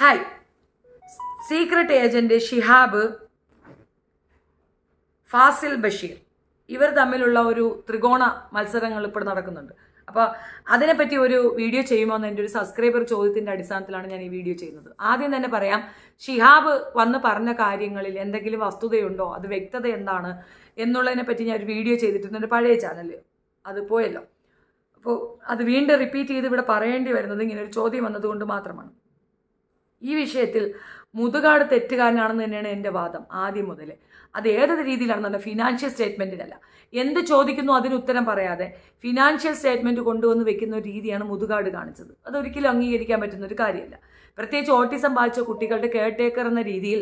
hi secret agent Shihab Fasil Basheer ഇവർ തമ്മിലുള്ള ഒരു ത്രികോണ മത്സരങ്ങൾ ഇപ്പോൾ നടക്കുന്നുണ്ട് അപ്പോൾ അതിനെപ്പറ്റി ഒരു വീഡിയോ ചെയ്യുമോ എന്ന് എൻ്റെ ഒരു സബ്സ്ക്രൈബർ ചോദ്യത്തിൻ്റെ അടിസ്ഥാനത്തിലാണ് ഞാൻ ഈ വീഡിയോ ചെയ്യുന്നത് ആദ്യം തന്നെ പറയാം ഷിഹാബ് വന്ന് പറഞ്ഞ കാര്യങ്ങളിൽ എന്തെങ്കിലും വസ്തുതയുണ്ടോ അത് വ്യക്തത എന്താണ് എന്നുള്ളതിനെ പറ്റി ഞാൻ ഒരു വീഡിയോ ചെയ്തിട്ടുണ്ട് എൻ്റെ പഴയ ചാനൽ അത് പോയല്ലോ അപ്പോൾ അത് വീണ്ടും റിപ്പീറ്റ് ചെയ്ത് ഇവിടെ പറയേണ്ടി വരുന്നത് ഇങ്ങനെ ഒരു ചോദ്യം വന്നതുകൊണ്ട് മാത്രമാണ് ഈ വിഷയത്തിൽ മുതുകാട് തെറ്റുകാരനാണെന്ന് തന്നെയാണ് എൻ്റെ വാദം ആദ്യം മുതൽ അത് ഏതൊരു രീതിയിലാണെന്നല്ല ഫിനാൻഷ്യൽ സ്റ്റേറ്റ്മെൻറ്റിലല്ല എന്ത് ചോദിക്കുന്നു അതിന് ഉത്തരം പറയാതെ ഫിനാൻഷ്യൽ സ്റ്റേറ്റ്മെൻറ്റ് കൊണ്ടുവന്ന് വെക്കുന്ന ഒരു രീതിയാണ് മുതുകാട് കാണിച്ചത് അതൊരിക്കലും അംഗീകരിക്കാൻ പറ്റുന്ന ഒരു കാര്യമല്ല പ്രത്യേകിച്ച് ഓട്ടിസം ബാധിച്ച കുട്ടികളുടെ കെയർടേക്കർ എന്ന രീതിയിൽ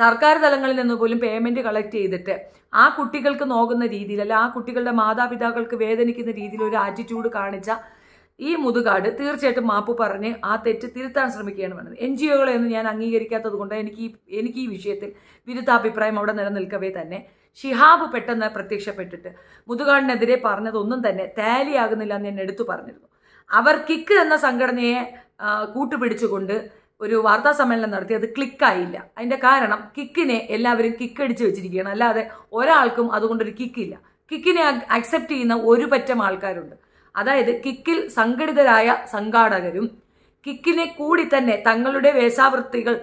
സർക്കാർ തലങ്ങളിൽ നിന്ന് പോലും പേയ്മെൻറ്റ് കളക്ട് ചെയ്തിട്ട് ആ കുട്ടികൾക്ക് നോക്കുന്ന രീതിയിൽ അല്ല ആ കുട്ടികളുടെ മാതാപിതാക്കൾക്ക് വേദനിക്കുന്ന രീതിയിൽ ഒരു ആറ്റിറ്റ്യൂഡ് കാണിച്ച ഈ മുതുകാട് തീർച്ചയായിട്ടും മാപ്പ് പറഞ്ഞ് ആ തെറ്റ് തിരുത്താൻ ശ്രമിക്കുകയാണ് വേണ്ടത് എൻ ജി ഒകളെയൊന്നും ഞാൻ അംഗീകരിക്കാത്തത് കൊണ്ട് എനിക്ക് എനിക്ക് ഈ വിഷയത്തിൽ വിരുദ്ധാഭിപ്രായം അവിടെ നിലനിൽക്കവേ തന്നെ ഷിഹാബ് പെട്ടെന്ന് പ്രത്യക്ഷപ്പെട്ടിട്ട് മുതുകാടിനെതിരെ പറഞ്ഞതൊന്നും തന്നെ താലിയാകുന്നില്ല എന്ന് ഞാൻ എടുത്തു പറഞ്ഞിരുന്നു അവർ കിക്ക് എന്ന സംഘടനയെ കൂട്ടുപിടിച്ചുകൊണ്ട് ഒരു വാർത്താ സമ്മേളനം നടത്തി അത് ക്ലിക്കായില്ല അതിൻ്റെ കാരണം കിക്കിനെ എല്ലാവരും കിക്കടിച്ച് വെച്ചിരിക്കുകയാണ് അല്ലാതെ ഒരാൾക്കും അതുകൊണ്ടൊരു കിക്കില്ല കിക്കിനെ അക്സെപ്റ്റ് ചെയ്യുന്ന ഒരു പറ്റം ആൾക്കാരുണ്ട് അതായത് കിക്കിൽ സംഘടിതരായ സംഘാടകരും കിക്കിനെ കൂടി തന്നെ തങ്ങളുടെ വേശാവൃത്തികൾ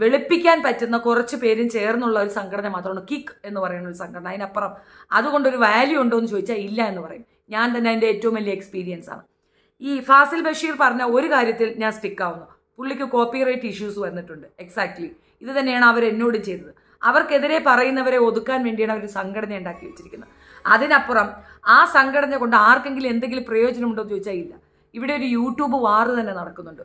വെളുപ്പിക്കാൻ പറ്റുന്ന കുറച്ച് പേരും ചേർന്നുള്ള ഒരു സംഘടന മാത്രമാണ് കിക്ക് എന്ന് പറയുന്ന ഒരു സംഘടന അതിനപ്പുറം അതുകൊണ്ടൊരു വാല്യൂ ഉണ്ടോ എന്ന് ചോദിച്ചാൽ ഇല്ല എന്ന് പറയും ഞാൻ തന്നെ അതിൻ്റെ ഏറ്റവും വലിയ എക്സ്പീരിയൻസ് ആണ് ഈ ഫാസിൽ ബഷീർ പറഞ്ഞ ഒരു കാര്യത്തിൽ ഞാൻ സ്റ്റിക്ക് ആവുന്നു പുള്ളിക്ക് കോപ്പിറൈറ്റ് ഇഷ്യൂസ് വന്നിട്ടുണ്ട് എക്സാക്ട്ലി ഇത് തന്നെയാണ് അവർ എന്നോട് ചെയ്തത് അവർക്കെതിരെ പറയുന്നവരെ ഒതുക്കാൻ വേണ്ടിയാണ് അവർ സംഘടന ഉണ്ടാക്കി വെച്ചിരിക്കുന്നത് അതിനപ്പുറം ആ സംഘടന കൊണ്ട് ആർക്കെങ്കിലും എന്തെങ്കിലും പ്രയോജനമുണ്ടോ എന്ന് ചോദിച്ചാൽ ഇല്ല ഇവിടെ ഒരു യൂട്യൂബ് വാറ് തന്നെ നടക്കുന്നുണ്ട്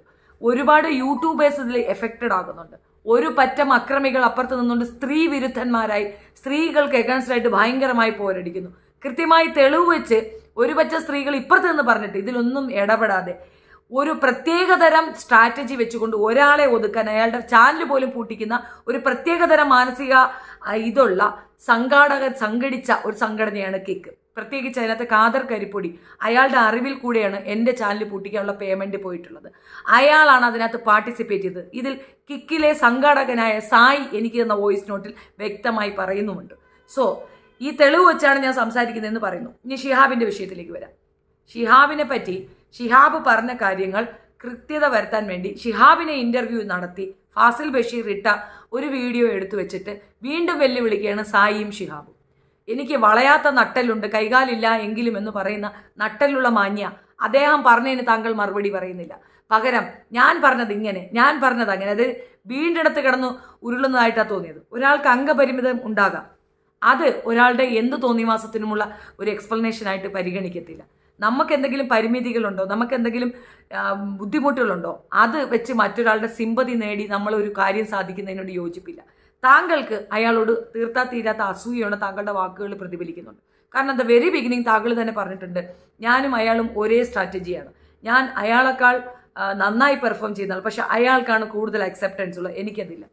ഒരുപാട് യൂട്യൂബേഴ്സ് ഇതിൽ എഫക്റ്റഡ് ആകുന്നുണ്ട് ഒരു പറ്റം അക്രമികൾ അപ്പുറത്ത് നിന്നുകൊണ്ട് സ്ത്രീ വിരുദ്ധന്മാരായി സ്ത്രീകൾക്ക് എഗൻസ്റ്റ് ആയിട്ട് ഭയങ്കരമായി പോരടിക്കുന്നു കൃത്യമായി തെളിവ് വെച്ച് ഒരു പറ്റം സ്ത്രീകൾ ഇപ്പുറത്ത് നിന്ന് പറഞ്ഞിട്ട് ഇതിലൊന്നും ഇടപെടാതെ ഒരു പ്രത്യേകതരം സ്ട്രാറ്റജി വെച്ചുകൊണ്ട് ഒരാളെ ഒതുക്കാൻ അയാളുടെ ചാനൽ പോലും പൂട്ടിക്കുന്ന ഒരു പ്രത്യേകതരം മാനസിക ഇതുള്ള സംഘാടകർ സംഘടിച്ച ഒരു സംഘടനയാണ് കിക്ക് പ്രത്യേകിച്ച് അതിനകത്ത് കാദർ കരിപ്പൊടി അയാളുടെ അറിവിൽ കൂടെയാണ് എൻ്റെ ചാനൽ പൂട്ടിക്കാനുള്ള പേയ്മെൻറ്റ് പോയിട്ടുള്ളത് അയാളാണ് അതിനകത്ത് പാർട്ടിസിപ്പേറ്റ് ചെയ്തത് ഇതിൽ കിക്കിലെ സംഘാടകനായ സായി എനിക്ക് തന്ന വോയിസ് നോട്ടിൽ വ്യക്തമായി പറയുന്നുമുണ്ട് സോ ഈ തെളിവ് വെച്ചാണ് ഞാൻ സംസാരിക്കുന്നതെന്ന് പറയുന്നു ഇനി ഷിഹാബിൻ്റെ വിഷയത്തിലേക്ക് വരാം ഷിഹാബിനെ പറ്റി ഷിഹാബ് പറഞ്ഞ കാര്യങ്ങൾ കൃത്യത വരുത്താൻ വേണ്ടി ഷിഹാബിനെ ഇൻ്റർവ്യൂ നടത്തി ഫാസിൽ ബഷീർ ഇട്ട ഒരു വീഡിയോ എടുത്തു വെച്ചിട്ട് വീണ്ടും വെല്ലുവിളിക്കുകയാണ് സായിയും ഷിഹാബും എനിക്ക് വളയാത്ത നട്ടലുണ്ട് കൈകാലില്ല എങ്കിലും എന്ന് പറയുന്ന നട്ടലുള്ള മാന്യ അദ്ദേഹം പറഞ്ഞതിന് താങ്കൾ മറുപടി പറയുന്നില്ല പകരം ഞാൻ പറഞ്ഞത് ഇങ്ങനെ ഞാൻ പറഞ്ഞത് അങ്ങനെ അത് വീണ്ടെടുത്ത് കിടന്നു ഉരുളുന്നതായിട്ടാണ് തോന്നിയത് ഒരാൾക്ക് അംഗപരിമിതം ഉണ്ടാകാം അത് ഒരാളുടെ എന്ത് മാസത്തിനുമുള്ള ഒരു എക്സ്പ്ലനേഷനായിട്ട് പരിഗണിക്കത്തില്ല നമുക്ക് എന്തെങ്കിലും പരിമിതികളുണ്ടോ നമുക്ക് എന്തെങ്കിലും ബുദ്ധിമുട്ടുകളുണ്ടോ അത് വെച്ച് മറ്റൊരാളുടെ സിമ്പതി നേടി നമ്മൾ ഒരു കാര്യം സാധിക്കുന്നതിനോട് യോജിപ്പില്ല താങ്കൾക്ക് അയാളോട് തീർത്താ തീരാത്ത അസൂയാണ് താങ്കളുടെ വാക്കുകൾ പ്രതിഫലിക്കുന്നുണ്ട് കാരണം അത് വെരി ബിഗിനിങ് താങ്കൾ തന്നെ പറഞ്ഞിട്ടുണ്ട് ഞാനും അയാളും ഒരേ സ്ട്രാറ്റജിയാണ് ഞാൻ അയാളെക്കാൾ നന്നായി പെർഫോം ചെയ്യുന്ന പക്ഷെ അയാൾക്കാണ് കൂടുതൽ അക്സെപ്റ്റൻസ് ഉള്ളത് എനിക്കതില്ല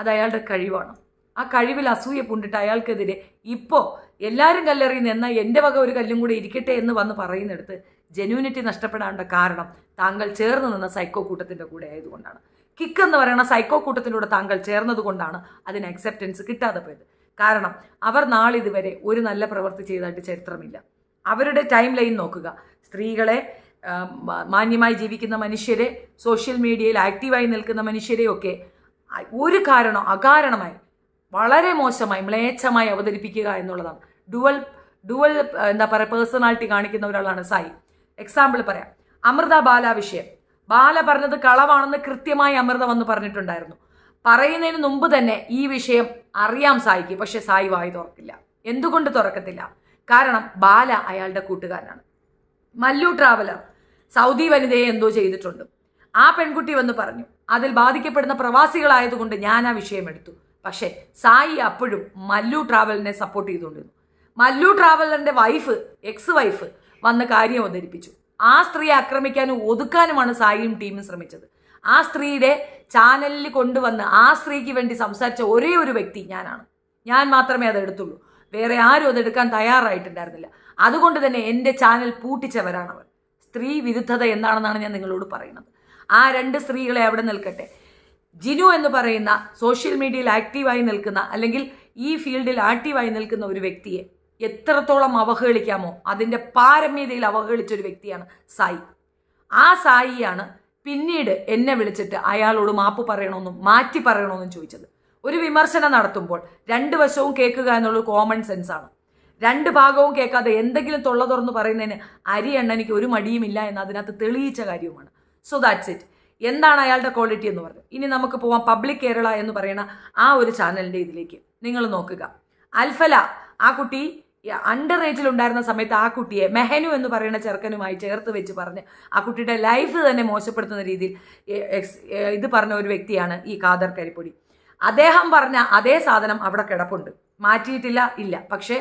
അത് അയാളുടെ കഴിവാണ് ആ കഴിവിൽ അസൂയ പൂണ്ടിട്ട് അയാൾക്കെതിരെ ഇപ്പോൾ എല്ലാവരും കല്ലെറിയുന്നു എന്നാൽ എൻ്റെ വക ഒരു കല്ലും കൂടെ ഇരിക്കട്ടെ എന്ന് വന്ന് പറയുന്നിടത്ത് ജെന്യൂനിറ്റി നഷ്ടപ്പെടാനുള്ള കാരണം താങ്കൾ ചേർന്ന് നിന്ന സൈക്കോ കൂട്ടത്തിൻ്റെ കൂടെ ആയതുകൊണ്ടാണ് കിക്ക് എന്ന് പറയുന്ന സൈക്കോ കൂട്ടത്തിലൂടെ താങ്കൾ ചേർന്നത് കൊണ്ടാണ് അതിന് അക്സെപ്റ്റൻസ് കിട്ടാതെ പോയത് കാരണം അവർ നാളിതുവരെ ഒരു നല്ല പ്രവൃത്തി ചെയ്തായിട്ട് ചരിത്രമില്ല അവരുടെ ടൈം ലൈൻ നോക്കുക സ്ത്രീകളെ മാന്യമായി ജീവിക്കുന്ന മനുഷ്യരെ സോഷ്യൽ മീഡിയയിൽ ആക്റ്റീവായി നിൽക്കുന്ന മനുഷ്യരെയൊക്കെ ഒരു കാരണം അകാരണമായി വളരെ മോശമായി മ്ലേച്ഛമായി അവതരിപ്പിക്കുക എന്നുള്ളതാണ് ഡുവൽ ഡുവൽ എന്താ പറയുക പേഴ്സണാലിറ്റി കാണിക്കുന്ന ഒരാളാണ് സായി എക്സാമ്പിൾ പറയാം അമൃത ബാല വിഷയം ബാല പറഞ്ഞത് കളവാണെന്ന് കൃത്യമായി അമൃത വന്ന് പറഞ്ഞിട്ടുണ്ടായിരുന്നു പറയുന്നതിന് മുമ്പ് തന്നെ ഈ വിഷയം അറിയാം സായിക്ക് പക്ഷെ സായി വായി തുറക്കില്ല എന്തുകൊണ്ട് തുറക്കത്തില്ല കാരണം ബാല അയാളുടെ കൂട്ടുകാരനാണ് മല്ലു ട്രാവലർ സൗദി വനിതയെ എന്തോ ചെയ്തിട്ടുണ്ട് ആ പെൺകുട്ടി വന്ന് പറഞ്ഞു അതിൽ ബാധിക്കപ്പെടുന്ന പ്രവാസികളായതുകൊണ്ട് ഞാൻ ആ വിഷയം എടുത്തു പക്ഷേ സായി അപ്പോഴും മല്ലു ട്രാവലിനെ സപ്പോർട്ട് ചെയ്തുകൊണ്ടിരുന്നു മല്ലു ട്രാവലറിൻ്റെ വൈഫ് എക്സ് വൈഫ് വന്ന് കാര്യം അവതരിപ്പിച്ചു ആ സ്ത്രീയെ ആക്രമിക്കാനും ഒതുക്കാനുമാണ് സായിയും ടീമും ശ്രമിച്ചത് ആ സ്ത്രീയുടെ ചാനലിൽ കൊണ്ടുവന്ന് ആ സ്ത്രീക്ക് വേണ്ടി സംസാരിച്ച ഒരേ ഒരു വ്യക്തി ഞാനാണ് ഞാൻ മാത്രമേ അത് എടുത്തുള്ളൂ വേറെ ആരും അതെടുക്കാൻ തയ്യാറായിട്ടുണ്ടായിരുന്നില്ല അതുകൊണ്ട് തന്നെ എൻ്റെ ചാനൽ പൂട്ടിച്ചവരാണവർ സ്ത്രീ വിരുദ്ധത എന്താണെന്നാണ് ഞാൻ നിങ്ങളോട് പറയുന്നത് ആ രണ്ട് സ്ത്രീകളെ അവിടെ നിൽക്കട്ടെ ജിനു എന്ന് പറയുന്ന സോഷ്യൽ മീഡിയയിൽ ആക്റ്റീവായി നിൽക്കുന്ന അല്ലെങ്കിൽ ഈ ഫീൽഡിൽ ആക്റ്റീവായി നിൽക്കുന്ന ഒരു വ്യക്തിയെ എത്രത്തോളം അവഹേളിക്കാമോ അതിൻ്റെ പാരമ്യതയിൽ അവഹേളിച്ച ഒരു വ്യക്തിയാണ് സായി ആ സായിയാണ് പിന്നീട് എന്നെ വിളിച്ചിട്ട് അയാളോട് മാപ്പ് പറയണമെന്നും മാറ്റി പറയണമെന്നും ചോദിച്ചത് ഒരു വിമർശനം നടത്തുമ്പോൾ രണ്ട് വശവും കേൾക്കുക എന്നുള്ളത് കോമൺ സെൻസാണ് രണ്ട് ഭാഗവും കേൾക്കാതെ എന്തെങ്കിലും തൊള്ള തുറന്ന് പറയുന്നതിന് അരി എണ്ണ എനിക്ക് ഒരു മടിയുമില്ല എന്ന് അതിനകത്ത് തെളിയിച്ച കാര്യവുമാണ് സോ ദാറ്റ്സ് ഇറ്റ് എന്താണ് അയാളുടെ ക്വാളിറ്റി എന്ന് പറഞ്ഞത് ഇനി നമുക്ക് പോവാം പബ്ലിക് കേരള എന്ന് പറയുന്ന ആ ഒരു ചാനലിൻ്റെ ഇതിലേക്ക് നിങ്ങൾ നോക്കുക അൽഫല ആ കുട്ടി അണ്ടർ ഏജിൽ ഉണ്ടായിരുന്ന സമയത്ത് ആ കുട്ടിയെ മെഹനു എന്ന് പറയുന്ന ചെറുക്കനുമായി ചേർത്ത് വെച്ച് പറഞ്ഞ് ആ കുട്ടിയുടെ ലൈഫ് തന്നെ മോശപ്പെടുത്തുന്ന രീതിയിൽ ഇത് പറഞ്ഞ ഒരു വ്യക്തിയാണ് ഈ കാദർ കരിപ്പൊടി അദ്ദേഹം പറഞ്ഞ അതേ സാധനം അവിടെ കിടപ്പുണ്ട് മാറ്റിയിട്ടില്ല ഇല്ല പക്ഷേ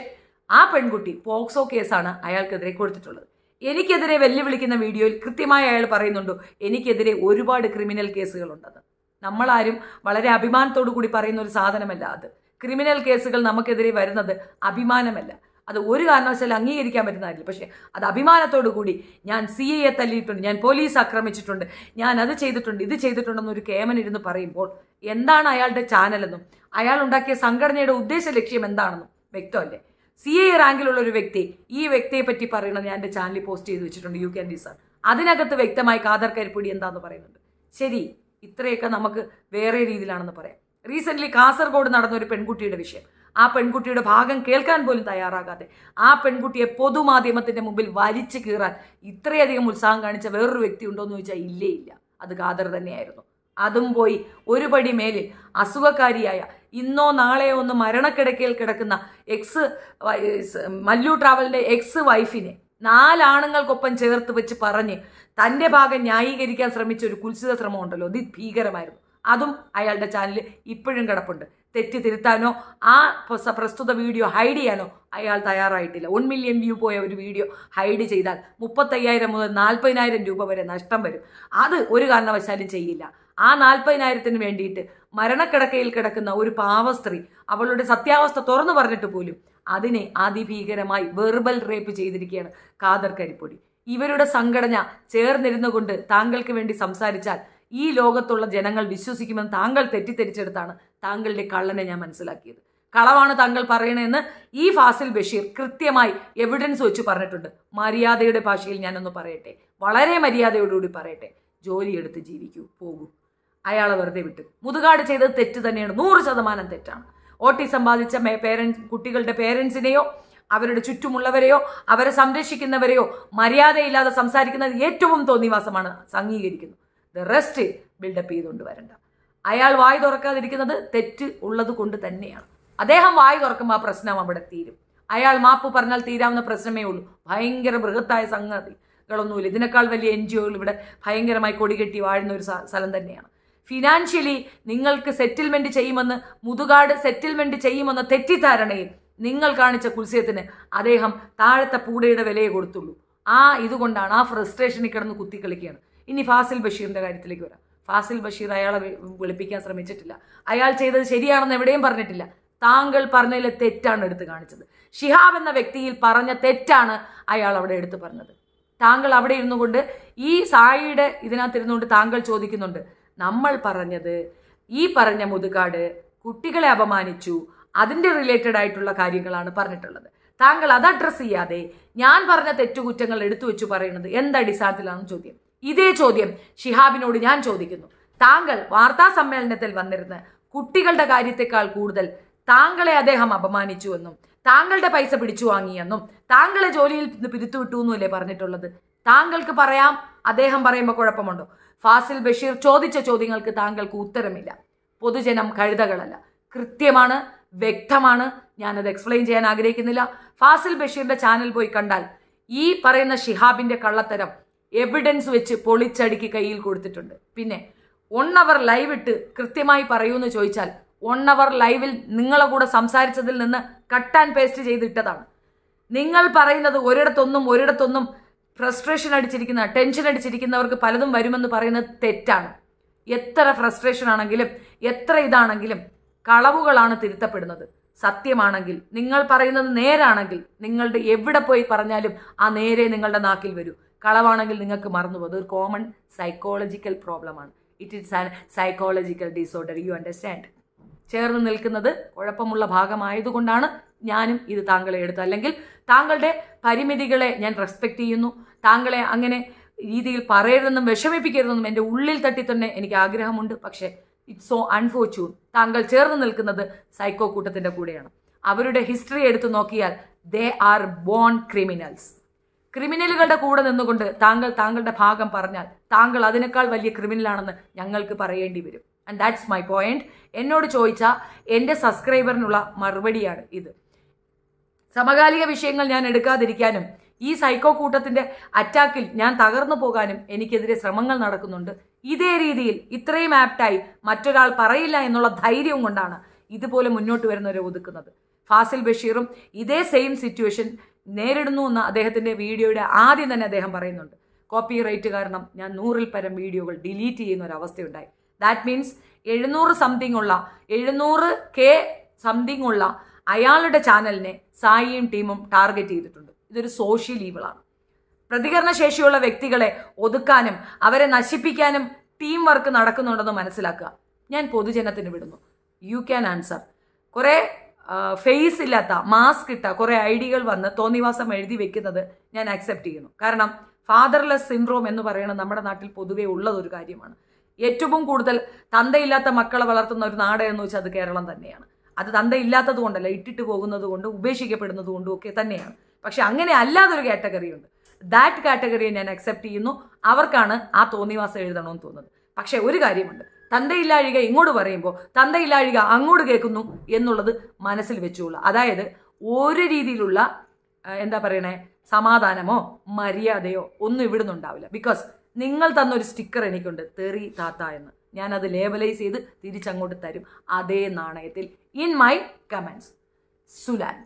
ആ പെൺകുട്ടി പോക്സോ കേസാണ് അയാൾക്കെതിരെ കൊടുത്തിട്ടുള്ളത് എനിക്കെതിരെ വെല്ലുവിളിക്കുന്ന വീഡിയോയിൽ കൃത്യമായി അയാൾ പറയുന്നുണ്ടോ എനിക്കെതിരെ ഒരുപാട് ക്രിമിനൽ കേസുകളുണ്ടെന്ന് നമ്മളാരും വളരെ അഭിമാനത്തോടു കൂടി പറയുന്ന ഒരു സാധനമല്ല അത് ക്രിമിനൽ കേസുകൾ നമുക്കെതിരെ വരുന്നത് അഭിമാനമല്ല അത് ഒരു കാരണവശാലും അംഗീകരിക്കാൻ പറ്റുന്നതല്ല പക്ഷേ അത് അഭിമാനത്തോടു കൂടി ഞാൻ സി എയെ തല്ലിയിട്ടുണ്ട് ഞാൻ പോലീസ് ആക്രമിച്ചിട്ടുണ്ട് ഞാൻ അത് ചെയ്തിട്ടുണ്ട് ഇത് കേമൻ ഇരുന്ന് പറയുമ്പോൾ എന്താണ് അയാളുടെ ചാനലെന്നും അയാൾ ഉണ്ടാക്കിയ സംഘടനയുടെ ഉദ്ദേശ ലക്ഷ്യം എന്താണെന്നും വ്യക്തമല്ലേ സി എ റാങ്കിലുള്ള ഒരു വ്യക്തി ഈ വ്യക്തിയെ പറ്റി പറയുന്നത് ഞാൻ എൻ്റെ ചാനലിൽ പോസ്റ്റ് ചെയ്ത് വെച്ചിട്ടുണ്ട് യു കെ ഡി സാർ അതിനകത്ത് വ്യക്തമായി കാതർ കരിപ്പൊടി എന്താന്ന് പറയുന്നുണ്ട് ശരി ഇത്രയൊക്കെ നമുക്ക് വേറെ രീതിയിലാണെന്ന് പറയാം റീസെൻ്റ്ലി കാസർഗോഡ് നടന്ന ഒരു പെൺകുട്ടിയുടെ വിഷയം ആ പെൺകുട്ടിയുടെ ഭാഗം കേൾക്കാൻ പോലും തയ്യാറാകാതെ ആ പെൺകുട്ടിയെ പൊതുമാധ്യമത്തിൻ്റെ മുമ്പിൽ വലിച്ചു കീറാൻ ഇത്രയധികം ഉത്സാഹം കാണിച്ച വേറൊരു വ്യക്തി ഉണ്ടോ എന്ന് ചോദിച്ചാൽ ഇല്ലേ ഇല്ല അത് കാദർ തന്നെയായിരുന്നു അതും പോയി ഒരുപടി മേലിൽ അസുഖക്കാരിയായ ഇന്നോ നാളെയോ ഒന്ന് മരണക്കിടക്കയിൽ കിടക്കുന്ന എക്സ് മല്ലു ട്രാവലിൻ്റെ എക്സ് വൈഫിനെ നാലാണുങ്ങൾക്കൊപ്പം ചേർത്ത് വെച്ച് പറഞ്ഞ് തൻ്റെ ഭാഗം ന്യായീകരിക്കാൻ ശ്രമിച്ച ഒരു കുൽസിത ശ്രമം ഉണ്ടല്ലോ ഇത് ഭീകരമായിരുന്നു അതും അയാളുടെ ചാനലിൽ ഇപ്പോഴും കിടപ്പുണ്ട് തെറ്റ് തിരുത്താനോ ആ പ്രസ്തുത വീഡിയോ ഹൈഡ് ചെയ്യാനോ അയാൾ തയ്യാറായിട്ടില്ല വൺ മില്യൺ വ്യൂ പോയ ഒരു വീഡിയോ ഹൈഡ് ചെയ്താൽ മുപ്പത്തയ്യായിരം മുതൽ നാൽപ്പതിനായിരം രൂപ വരെ നഷ്ടം വരും അത് ഒരു കാരണവശാലും ചെയ്യില്ല ആ നാൽപ്പതിനായിരത്തിന് വേണ്ടിയിട്ട് മരണക്കിടക്കയിൽ കിടക്കുന്ന ഒരു പാവ സ്ത്രീ അവളുടെ സത്യാവസ്ഥ തുറന്നു പറഞ്ഞിട്ട് പോലും അതിനെ അതിഭീകരമായി വെർബൽ റേപ്പ് ചെയ്തിരിക്കുകയാണ് കാദർ കരിപ്പൊടി ഇവരുടെ സംഘടന ചേർന്നിരുന്നുകൊണ്ട് താങ്കൾക്ക് വേണ്ടി സംസാരിച്ചാൽ ഈ ലോകത്തുള്ള ജനങ്ങൾ വിശ്വസിക്കുമെന്ന് താങ്കൾ തെറ്റിദ്ധരിച്ചെടുത്താണ് താങ്കളുടെ കള്ളനെ ഞാൻ മനസ്സിലാക്കിയത് കളവാണ് താങ്കൾ പറയണതെന്ന് ഈ ഫാസിൽ ബഷീർ കൃത്യമായി എവിഡൻസ് വെച്ച് പറഞ്ഞിട്ടുണ്ട് മര്യാദയുടെ ഭാഷയിൽ ഞാനൊന്ന് പറയട്ടെ വളരെ മര്യാദയോടുകൂടി പറയട്ടെ ജോലിയെടുത്ത് ജീവിക്കൂ പോകൂ അയാളെ വെറുതെ വിട്ടു മുതുകാട് ചെയ്തത് തെറ്റ് തന്നെയാണ് നൂറ് ശതമാനം തെറ്റാണ് ഓട്ടിസം ബാധിച്ച പേരൻസ് കുട്ടികളുടെ പേരൻസിനെയോ അവരുടെ ചുറ്റുമുള്ളവരെയോ അവരെ സംരക്ഷിക്കുന്നവരെയോ മര്യാദയില്ലാതെ സംസാരിക്കുന്നത് ഏറ്റവും തോന്നിവാസമാണ് അംഗീകരിക്കുന്നു ദ റെസ്റ്റ് ബിൽഡപ്പ് ചെയ്തുകൊണ്ട് വരണ്ട അയാൾ വായി തുറക്കാതിരിക്കുന്നത് തെറ്റ് ഉള്ളത് കൊണ്ട് തന്നെയാണ് അദ്ദേഹം വായി തുറക്കുമ്പോൾ ആ പ്രശ്നം അവിടെ തീരും അയാൾ മാപ്പ് പറഞ്ഞാൽ തീരാവുന്ന പ്രശ്നമേ ഉള്ളൂ ഭയങ്കര ബൃഹത്തായ സംഗതികളൊന്നുമില്ല ഇതിനേക്കാൾ വലിയ എൻ ജി ഒകൾ ഇവിടെ ഭയങ്കരമായി കൊടികെട്ടി വാഴുന്ന ഒരു സ്ഥലം തന്നെയാണ് ഫിനാൻഷ്യലി നിങ്ങൾക്ക് സെറ്റിൽമെന്റ് ചെയ്യുമെന്ന് മുതുകാട് സെറ്റിൽമെന്റ് ചെയ്യുമെന്ന തെറ്റിദ്ധാരണയിൽ നിങ്ങൾ കാണിച്ച കുൽസ്യത്തിന് അദ്ദേഹം താഴത്തെ പൂടയുടെ വിലയെ കൊടുത്തുള്ളൂ ആ ഇതുകൊണ്ടാണ് ആ ഫ്രസ്ട്രേഷനിൽ കിടന്ന് കുത്തിക്കളിക്കുകയാണ് ഇനി ഫാസിൽ ബഷീറിൻ്റെ കാര്യത്തിലേക്ക് വരാം ഫാസിൽ ബഷീർ അയാളെ വെളുപ്പിക്കാൻ ശ്രമിച്ചിട്ടില്ല അയാൾ ചെയ്തത് ശരിയാണെന്ന് എവിടെയും പറഞ്ഞിട്ടില്ല താങ്കൾ പറഞ്ഞതിലെ തെറ്റാണ് എടുത്തു കാണിച്ചത് ഷിഹാബ് എന്ന വ്യക്തിയിൽ പറഞ്ഞ തെറ്റാണ് അയാൾ അവിടെ എടുത്തു പറഞ്ഞത് താങ്കൾ അവിടെ ഇരുന്നുകൊണ്ട് ഈ സായിയുടെ ഇതിനകത്തിരുന്നുകൊണ്ട് താങ്കൾ ചോദിക്കുന്നുണ്ട് നമ്മൾ പറഞ്ഞത് ഈ പറഞ്ഞ മുതുകാട് കുട്ടികളെ അപമാനിച്ചു അതിൻ്റെ റിലേറ്റഡ് ആയിട്ടുള്ള കാര്യങ്ങളാണ് പറഞ്ഞിട്ടുള്ളത് താങ്കൾ അത് അഡ്രസ്സ് ചെയ്യാതെ ഞാൻ പറഞ്ഞ തെറ്റുകുറ്റങ്ങൾ എടുത്തു വെച്ച് പറയുന്നത് എന്തടിസ്ഥാനത്തിലാണ് ചോദ്യം ഇതേ ചോദ്യം ഷിഹാബിനോട് ഞാൻ ചോദിക്കുന്നു താങ്കൾ വാർത്താ സമ്മേളനത്തിൽ വന്നിരുന്ന് കുട്ടികളുടെ കാര്യത്തെക്കാൾ കൂടുതൽ താങ്കളെ അദ്ദേഹം അപമാനിച്ചുവെന്നും താങ്കളുടെ പൈസ പിടിച്ചു വാങ്ങിയെന്നും താങ്കളെ ജോലിയിൽ നിന്ന് എന്നും അല്ലേ പറഞ്ഞിട്ടുള്ളത് താങ്കൾക്ക് പറയാം അദ്ദേഹം പറയുമ്പോൾ കുഴപ്പമുണ്ടോ ഫാസിൽ ബഷീർ ചോദിച്ച ചോദ്യങ്ങൾക്ക് താങ്കൾക്ക് ഉത്തരമില്ല പൊതുജനം കഴുതകളല്ല കൃത്യമാണ് വ്യക്തമാണ് ഞാനത് എക്സ്പ്ലെയിൻ ചെയ്യാൻ ആഗ്രഹിക്കുന്നില്ല ഫാസിൽ ബഷീറിന്റെ ചാനൽ പോയി കണ്ടാൽ ഈ പറയുന്ന ഷിഹാബിന്റെ കള്ളത്തരം എവിഡൻസ് വെച്ച് പൊളിച്ചടുക്കി കയ്യിൽ കൊടുത്തിട്ടുണ്ട് പിന്നെ വൺ അവർ ലൈവ് ഇട്ട് കൃത്യമായി പറയൂന്ന് ചോദിച്ചാൽ വൺ അവർ ലൈവിൽ നിങ്ങളെ കൂടെ സംസാരിച്ചതിൽ നിന്ന് കട്ട് ആൻഡ് പേസ്റ്റ് ചെയ്തിട്ടതാണ് നിങ്ങൾ പറയുന്നത് ഒരിടത്തൊന്നും ഒരിടത്തൊന്നും ഫ്രസ്ട്രേഷൻ അടിച്ചിരിക്കുന്ന ടെൻഷൻ അടിച്ചിരിക്കുന്നവർക്ക് പലതും വരുമെന്ന് പറയുന്നത് തെറ്റാണ് എത്ര ഫ്രസ്ട്രേഷൻ ആണെങ്കിലും എത്ര ഇതാണെങ്കിലും കളവുകളാണ് തിരുത്തപ്പെടുന്നത് സത്യമാണെങ്കിൽ നിങ്ങൾ പറയുന്നത് നേരാണെങ്കിൽ നിങ്ങളുടെ എവിടെ പോയി പറഞ്ഞാലും ആ നേരെ നിങ്ങളുടെ നാക്കിൽ വരൂ കളവാണെങ്കിൽ നിങ്ങൾക്ക് പോകും അതൊരു കോമൺ സൈക്കോളജിക്കൽ പ്രോബ്ലമാണ് it it's an psychological disorder you understand ചേർന്ന് നിൽക്കുന്നത് കുഴപ്പമുള്ള ഭാഗമായതുകൊണ്ടാണ് ഞാനും ഇത് താങ്കളെ എടുത്തത് അല്ലെങ്കിൽ താങ്കളുടെ പരിമിതികളെ ഞാൻ റെസ്പെക്റ്റ് ചെയ്യുന്നു താങ്കളെ അങ്ങനെ രീതിയിൽ പറയരുതെന്നും വിഷമിപ്പിക്കരുതെന്നും എൻ്റെ ഉള്ളിൽ തട്ടി തന്നെ എനിക്ക് ആഗ്രഹമുണ്ട് പക്ഷേ ഇറ്റ്സ് സോ അൺഫോർച്യൂൺ താങ്കൾ ചേർന്ന് നിൽക്കുന്നത് സൈക്കോ കൂട്ടത്തിൻ്റെ കൂടെയാണ് അവരുടെ ഹിസ്റ്ററി എടുത്തു നോക്കിയാൽ ദേ ആർ ബോൺ ക്രിമിനൽസ് ക്രിമിനലുകളുടെ കൂടെ നിന്നുകൊണ്ട് താങ്കൾ താങ്കളുടെ ഭാഗം പറഞ്ഞാൽ താങ്കൾ അതിനേക്കാൾ വലിയ ക്രിമിനലാണെന്ന് ഞങ്ങൾക്ക് പറയേണ്ടി വരും ആൻഡ് ദാറ്റ്സ് മൈ പോയിന്റ് എന്നോട് ചോദിച്ച എൻ്റെ സബ്സ്ക്രൈബറിനുള്ള മറുപടിയാണ് ഇത് സമകാലിക വിഷയങ്ങൾ ഞാൻ എടുക്കാതിരിക്കാനും ഈ സൈക്കോ കൂട്ടത്തിൻ്റെ അറ്റാക്കിൽ ഞാൻ തകർന്നു പോകാനും എനിക്കെതിരെ ശ്രമങ്ങൾ നടക്കുന്നുണ്ട് ഇതേ രീതിയിൽ ഇത്രയും ആപ്റ്റായി മറ്റൊരാൾ പറയില്ല എന്നുള്ള ധൈര്യം കൊണ്ടാണ് ഇതുപോലെ മുന്നോട്ട് വരുന്നവരെ ഒതുക്കുന്നത് ഫാസിൽ ബഷീറും ഇതേ സെയിം സിറ്റുവേഷൻ നേരിടുന്നു എന്ന് അദ്ദേഹത്തിൻ്റെ വീഡിയോയുടെ ആദ്യം തന്നെ അദ്ദേഹം പറയുന്നുണ്ട് കോപ്പി റൈറ്റ് കാരണം ഞാൻ നൂറിൽ പരം വീഡിയോകൾ ഡിലീറ്റ് ചെയ്യുന്ന ഒരു അവസ്ഥയുണ്ടായി ദാറ്റ് മീൻസ് എഴുന്നൂറ് സംതിങ് ഉള്ള എഴുന്നൂറ് കെ സംതിങ് ഉള്ള അയാളുടെ ചാനലിനെ സായിയും ടീമും ടാർഗറ്റ് ചെയ്തിട്ടുണ്ട് ഇതൊരു സോഷ്യൽ ഈവിളാണ് പ്രതികരണശേഷിയുള്ള വ്യക്തികളെ ഒതുക്കാനും അവരെ നശിപ്പിക്കാനും ടീം വർക്ക് നടക്കുന്നുണ്ടെന്ന് മനസ്സിലാക്കുക ഞാൻ പൊതുജനത്തിന് വിടുന്നു യു ക്യാൻ ആൻസർ കുറേ ഫേസ് ഇല്ലാത്ത മാസ്ക് ഇട്ട കുറേ ഐഡികൾ വന്ന് തോന്നിവാസം എഴുതി വെക്കുന്നത് ഞാൻ അക്സെപ്റ്റ് ചെയ്യുന്നു കാരണം ഫാദർലെസ് സിൻഡ്രോം എന്ന് പറയുന്നത് നമ്മുടെ നാട്ടിൽ പൊതുവേ ഉള്ളതൊരു കാര്യമാണ് ഏറ്റവും കൂടുതൽ തന്തയില്ലാത്ത മക്കളെ വളർത്തുന്ന ഒരു നാട് എന്ന് വെച്ചാൽ അത് കേരളം തന്നെയാണ് അത് തന്തയില്ലാത്തത് കൊണ്ടല്ല ഇട്ടിട്ട് പോകുന്നത് കൊണ്ടും ഉപേക്ഷിക്കപ്പെടുന്നത് കൊണ്ടും ഒക്കെ തന്നെയാണ് പക്ഷെ അങ്ങനെ അല്ലാതൊരു കാറ്റഗറി ഉണ്ട് ദാറ്റ് കാറ്റഗറിയെ ഞാൻ അക്സെപ്റ്റ് ചെയ്യുന്നു അവർക്കാണ് ആ തോന്നിവാസം എഴുതണമെന്ന് തോന്നുന്നത് പക്ഷേ ഒരു കാര്യമുണ്ട് തന്തയില്ലാഴിക ഇങ്ങോട്ട് പറയുമ്പോൾ തന്തയില്ലാഴിക അങ്ങോട്ട് കേൾക്കുന്നു എന്നുള്ളത് മനസ്സിൽ വെച്ചുകൊള്ളുക അതായത് ഒരു രീതിയിലുള്ള എന്താ പറയണേ സമാധാനമോ മര്യാദയോ ഒന്നും ഇവിടുന്നുണ്ടാവില്ല ഉണ്ടാവില്ല ബിക്കോസ് നിങ്ങൾ തന്നൊരു സ്റ്റിക്കർ എനിക്കുണ്ട് തെറി താത്ത എന്ന് ഞാനത് ലേബലൈസ് ചെയ്ത് തിരിച്ചങ്ങോട്ട് തരും അതേ നാണയത്തിൽ ഇൻ മൈ കമൻസ് സുലാൻ